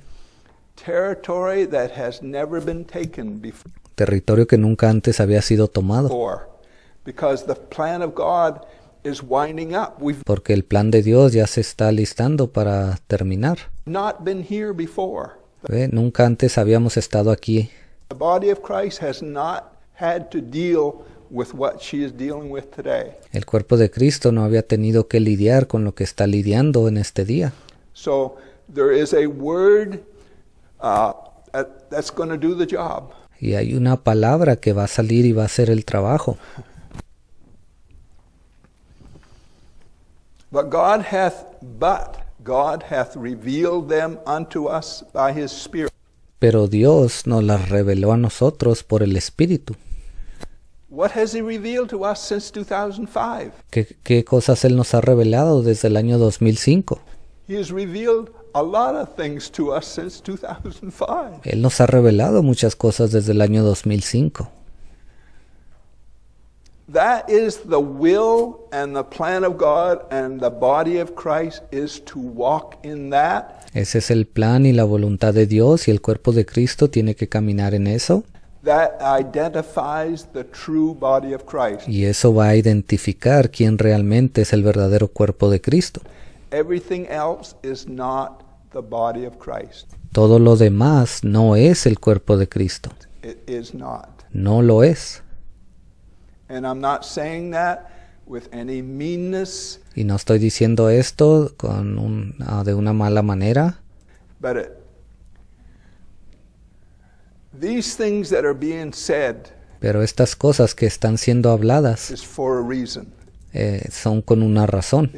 Territorio que nunca antes había sido tomado. Because the plan of God porque el plan de Dios ya se está listando para terminar. Nunca antes habíamos estado aquí. El cuerpo de Cristo no había tenido que lidiar con lo que está lidiando en este día. Y hay una palabra que va a salir y va a hacer el trabajo. But God hath, but God hath revealed them unto us by his Spirit. Pero Dios nos las reveló a nosotros por el Espíritu. What has he revealed to us since 2005? ¿Qué, ¿Qué cosas Él nos ha revelado desde el año 2005? He has revealed a lot of things to us since 2005. Él nos ha revelado muchas cosas desde el año 2005. Ese es el plan y la voluntad de Dios y el cuerpo de Cristo tiene que caminar en eso. That identifies the true body of Christ. Y eso va a identificar quién realmente es el verdadero cuerpo de Cristo. Everything else is not the body of Christ. Todo lo demás no es el cuerpo de Cristo. It is not. No lo es. Y no estoy diciendo esto con ah, de una mala manera. Pero estas cosas que están siendo habladas eh, son con una razón.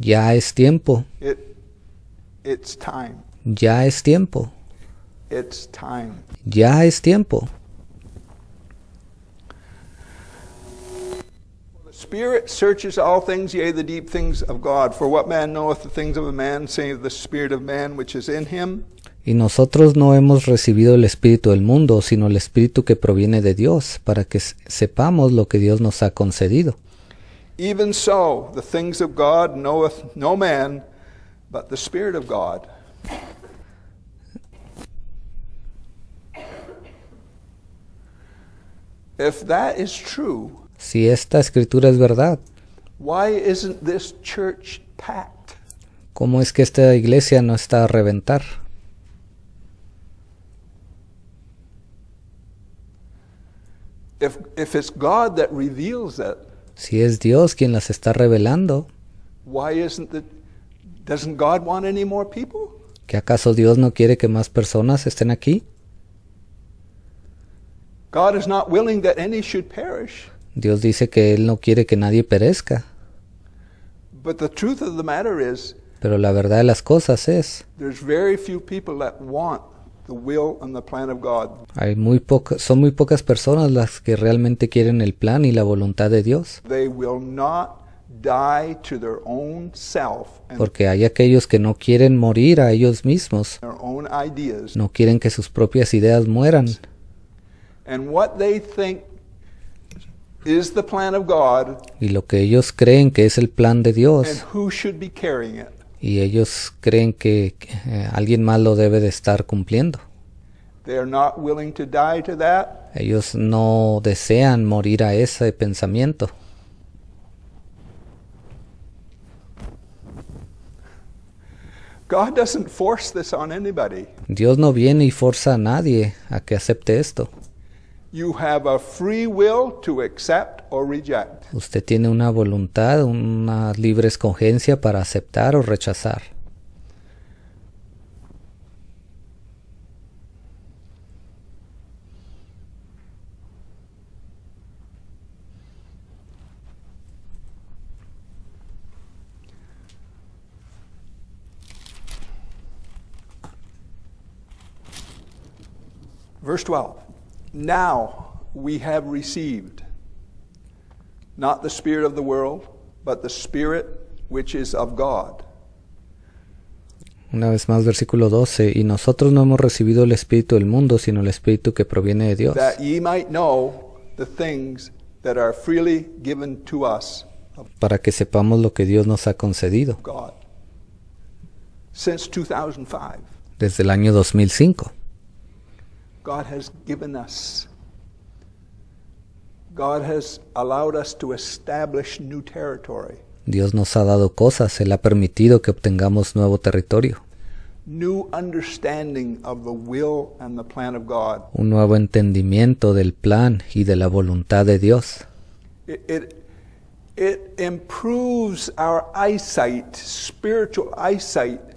Ya es tiempo. Ya es tiempo. Ya es tiempo. Spirit searches all things, yea, the deep things of God. For what man knoweth the things of a man, save the Spirit of man which is in him? Y nosotros no hemos recibido el Espíritu del mundo, sino el Espíritu que proviene de Dios, para que sepamos lo que Dios nos ha concedido. Even so, the things of God knoweth no man, but the Spirit of God. If that is true, si esta escritura es verdad? ¿Cómo es que esta iglesia no está a reventar? si es Dios quien las está revelando, ¿que acaso Dios no quiere que más personas estén aquí? Dios dice que Él no quiere que nadie perezca. Pero la verdad de las cosas es, hay muy son muy pocas personas las que realmente quieren el plan y la voluntad de Dios. Porque hay aquellos que no quieren morir a ellos mismos. No quieren que sus propias ideas mueran y lo que ellos creen que es el plan de Dios y ellos creen que eh, alguien más lo debe de estar cumpliendo. Ellos no desean morir a ese pensamiento. Dios no viene y forza a nadie a que acepte esto. You have a free will to accept or reject. Usted tiene una voluntad, una libre escogencia para aceptar o rechazar. Verse 12. Now we have received not the Spirit of the world, but the Spirit which is of God. Una vez más, versículo 12, y nosotros no hemos recibido el Espíritu del mundo, sino el Espíritu que proviene de Dios. That ye might know the things that are freely given to us. Para que sepamos lo que Dios nos ha concedido. God. Since 2005. Desde el año 2005. Dios nos ha dado cosas, Él ha permitido que obtengamos nuevo territorio. Un nuevo entendimiento del plan y de la voluntad de Dios.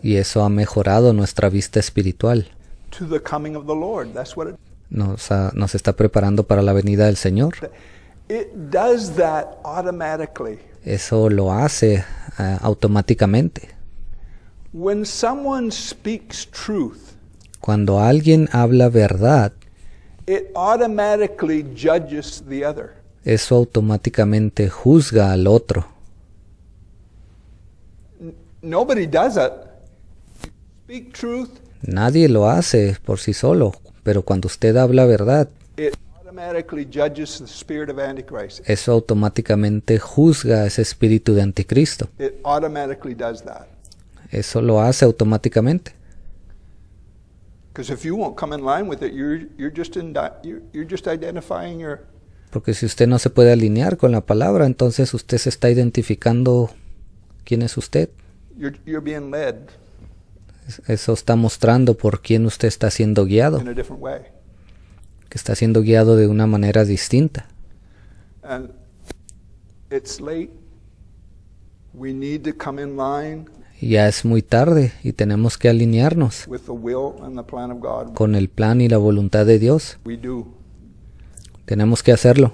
Y eso ha mejorado nuestra vista espiritual to the coming of the Lord. That's what it nos, uh, nos está preparando para la venida del Señor. It does that automatically. Eso lo hace uh, automáticamente. When someone speaks truth, cuando alguien habla verdad, it automatically judges the other. Eso automáticamente juzga al otro. nobody does it. Speak truth, Nadie lo hace por sí solo, pero cuando usted habla verdad, eso automáticamente juzga ese espíritu de anticristo. Eso lo hace automáticamente. Porque si usted no se puede alinear con la palabra, entonces usted se está identificando quién es usted. You're, you're being led eso está mostrando por quién usted está siendo guiado. Que está siendo guiado de una manera distinta. Ya es muy tarde y tenemos que alinearnos con el plan y la voluntad de Dios. Tenemos que hacerlo.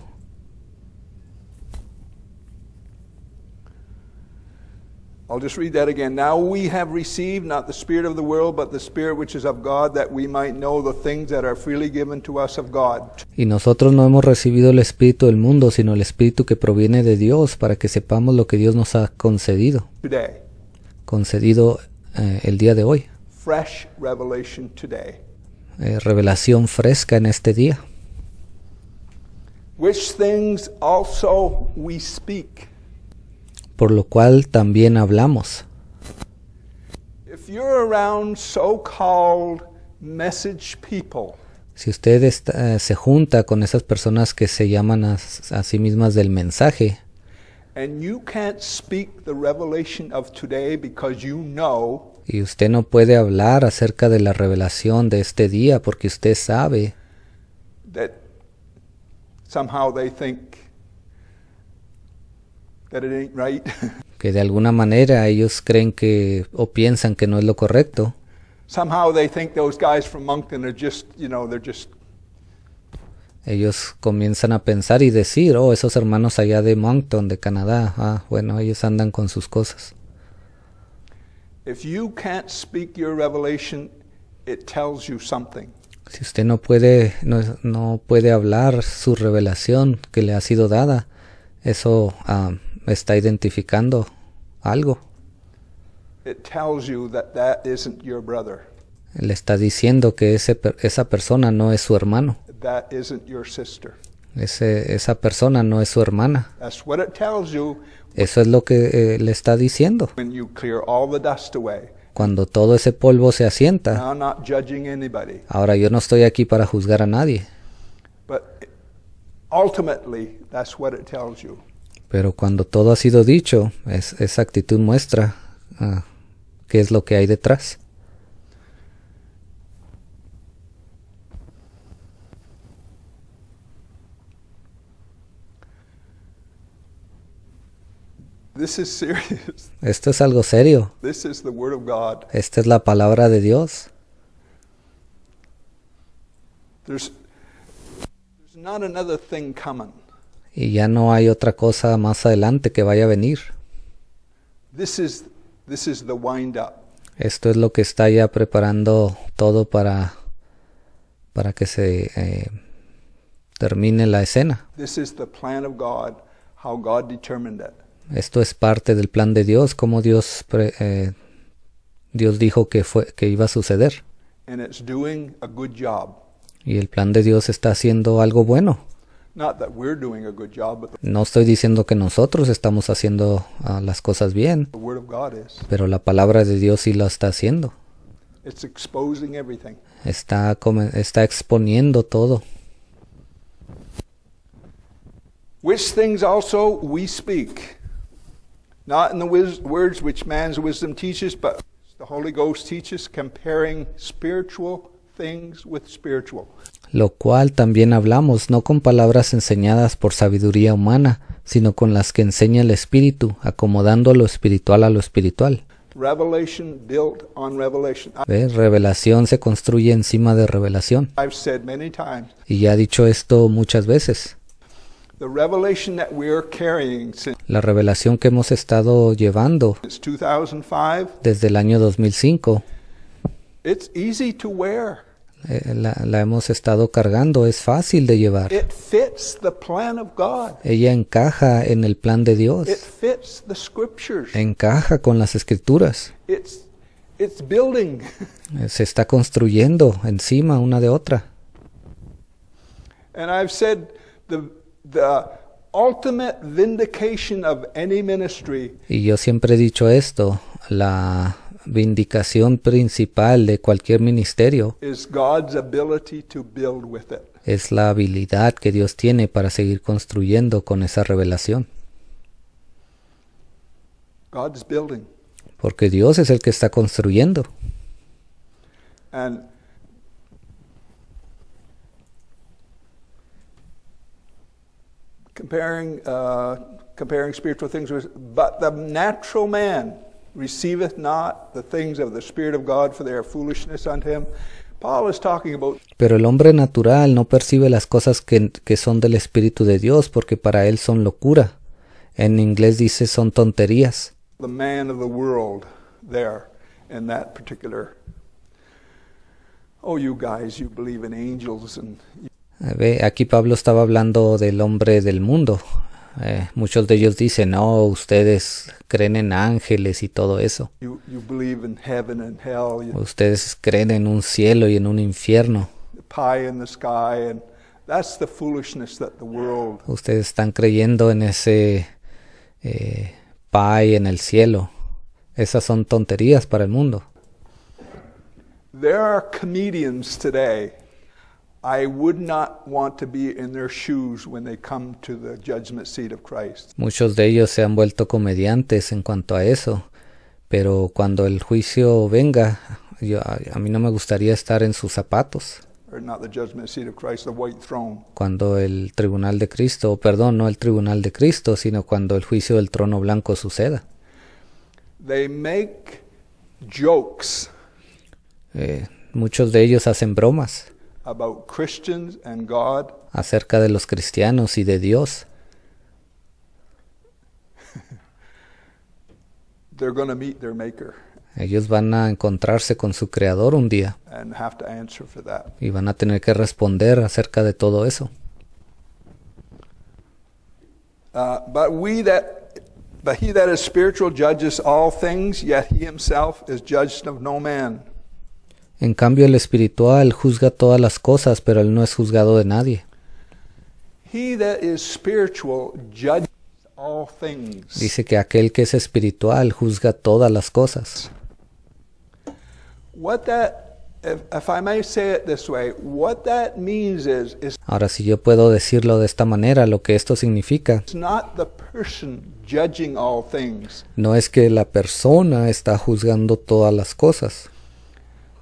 I'll just read that again. Now we have received not the Spirit of the world, but the Spirit which is of God, that we might know the things that are freely given to us of God. Y nosotros no hemos recibido el Espíritu del mundo, sino el Espíritu que proviene de Dios, para que sepamos lo que Dios nos ha concedido. Today. Concedido eh, el día de hoy. Fresh revelation today. Eh, revelación fresca en este día. Which things also we speak por lo cual también hablamos. Si usted eh, se junta con esas personas que se llaman a, sí mismas del mensaje, y usted no puede hablar acerca de la revelación de este día porque usted sabe somehow they think que de alguna manera ellos creen que o piensan que no es lo correcto. ellos comienzan a pensar y decir, oh, esos hermanos allá de Moncton, de Canadá, ah, bueno, ellos andan con sus cosas. Si usted no puede, no, puede hablar su revelación que le ha sido dada, eso a ah, está identificando algo. Le está diciendo que ese, esa persona no es su hermano. esa persona no es su hermana. Eso es lo que eh, le está diciendo. Cuando todo ese polvo se asienta. Ahora yo no estoy aquí para juzgar a nadie. Pero cuando todo ha sido dicho, esa actitud muestra ah, qué es lo que hay detrás. Esto es algo serio. Esta es la palabra de Dios. There's, there's not another thing y ya no hay otra cosa más adelante que vaya a venir. Esto es lo que está ya preparando todo para, para que se eh, termine la escena. Esto es parte del plan de Dios, como Dios, eh, Dios dijo que, que iba a suceder. Y el plan de Dios está haciendo algo bueno. No estoy diciendo que nosotros estamos haciendo uh, las cosas bien, pero la palabra de Dios sí la está haciendo. Está, está exponiendo todo. Which things also we speak, not in the words which man's wisdom teaches, but the Holy Ghost teaches, comparing spiritual things with spiritual. lo cual también hablamos no con palabras enseñadas por sabiduría humana, sino con las que enseña el Espíritu, acomodando lo espiritual a lo espiritual. Revelación se construye encima de revelación. Y ya he dicho esto muchas veces. La revelación que hemos estado llevando desde el año 2005 es eh, la, hemos estado cargando, es fácil de llevar. Ella encaja en el plan de Dios. Encaja con las escrituras. Se está construyendo encima una de otra. y yo siempre he dicho esto, la vindicación principal de cualquier ministerio es la habilidad que Dios tiene para seguir construyendo con esa revelación. Porque Dios es el que está construyendo. comparing, uh, comparing spiritual things with, but the natural man receiveth not the things of the Spirit of God, for they are foolishness unto him. Paul is talking about Pero el hombre natural no percibe las cosas que, que son del Espíritu de Dios, porque para él son locura. En inglés dice son tonterías. The man of the world there in that particular. Oh, you guys, you believe in angels and. A ver, aquí Pablo estaba hablando del hombre del mundo. Eh, muchos de ellos dicen, no, ustedes creen en ángeles y todo eso. ustedes creen en un cielo y en un infierno. Ustedes están creyendo en ese eh, pie en el cielo. Esas son tonterías para el mundo. Muchos de ellos se han vuelto comediantes en cuanto a eso, pero cuando el juicio venga, yo, a, mí no me gustaría estar en sus zapatos. Cuando el tribunal de Cristo, perdón, no el tribunal de Cristo, sino cuando el juicio del trono blanco suceda. Eh, muchos de ellos hacen bromas. about Christians and God. acerca de los cristianos y de Dios. They're going to meet their maker ellos van a encontrarse con su creador un día and have to answer for that. y van a tener que responder acerca de todo eso. Uh, but we that but he that is spiritual judges all things, yet he himself is judged of no man. En cambio, el espiritual juzga todas las cosas, pero él no es juzgado de nadie. Dice que aquel que es espiritual juzga todas las cosas. Ahora, si yo puedo decirlo de esta manera, lo que esto significa no es que la persona está juzgando todas las cosas.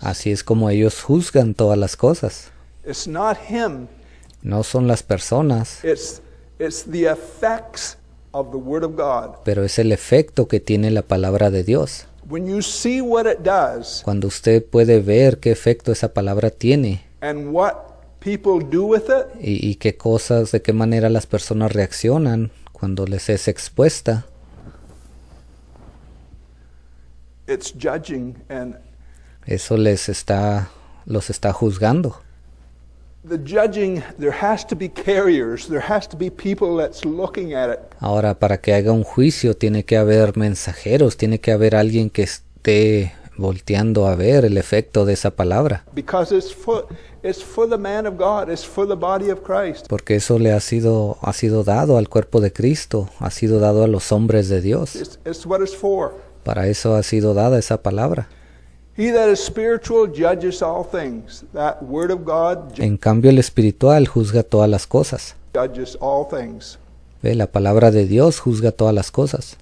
Así es como ellos juzgan todas las cosas. No son las personas. Pero es el efecto que tiene la palabra de Dios. Cuando usted puede ver qué efecto esa palabra tiene. y qué cosas, de qué manera las personas reaccionan cuando les es expuesta. eso les está los está juzgando. Ahora para que haga un juicio tiene que haber mensajeros, tiene que haber alguien que esté volteando a ver el efecto de esa palabra. Porque eso le ha sido ha sido dado al cuerpo de Cristo, ha sido dado a los hombres de Dios. It's, it's what it's for. Para eso ha sido dada esa palabra. en cambio, el espiritual juzga todas las cosas. ¿Ve? La palabra de Dios juzga todas las cosas.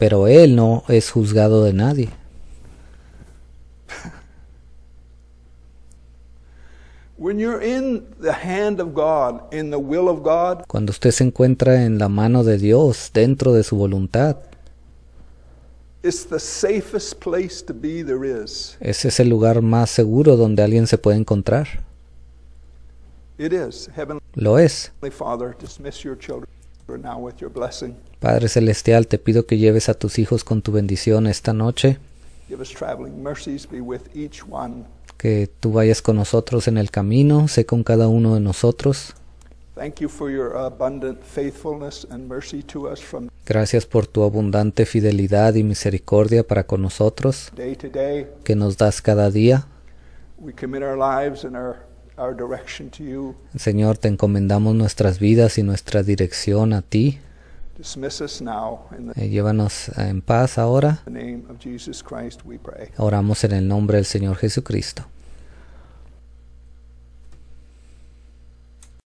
Pero él no es juzgado de nadie. Cuando usted se encuentra en la mano de Dios, dentro de su voluntad, ese es el lugar más seguro donde alguien se puede encontrar. Lo es. Padre Celestial, te pido que lleves a tus hijos con tu bendición esta noche que tú vayas con nosotros en el camino, sé con cada uno de nosotros. Gracias por tu abundante fidelidad y misericordia para con nosotros que nos das cada día. Señor, te encomendamos nuestras vidas y nuestra dirección a ti. Eh, llévanos eh, en paz ahora. Oramos en el nombre del Señor Jesucristo.